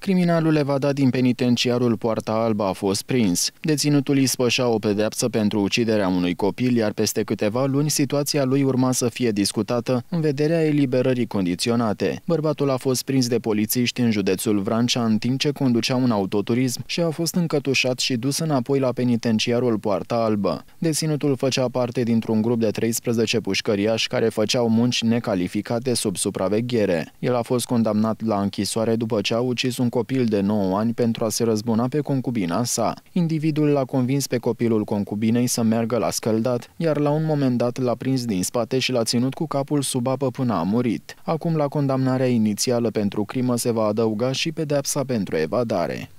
Criminalul evadat din penitenciarul Poarta Alba a fost prins. Deținutul îi spășa o pedeapsă pentru uciderea unui copil, iar peste câteva luni situația lui urma să fie discutată în vederea eliberării condiționate. Bărbatul a fost prins de polițiști în județul Vrancea în timp ce conducea un autoturism și a fost încătușat și dus înapoi la penitenciarul Poarta Albă. Deținutul făcea parte dintr-un grup de 13 pușcăriași care făceau munci necalificate sub supraveghere. El a fost condamnat la închisoare după ce a ucis un copil de 9 ani pentru a se răzbuna pe concubina sa. Individul l-a convins pe copilul concubinei să meargă la scăldat, iar la un moment dat l-a prins din spate și l-a ținut cu capul sub apă până a murit. Acum la condamnarea inițială pentru crimă se va adăuga și pedepsa pentru evadare.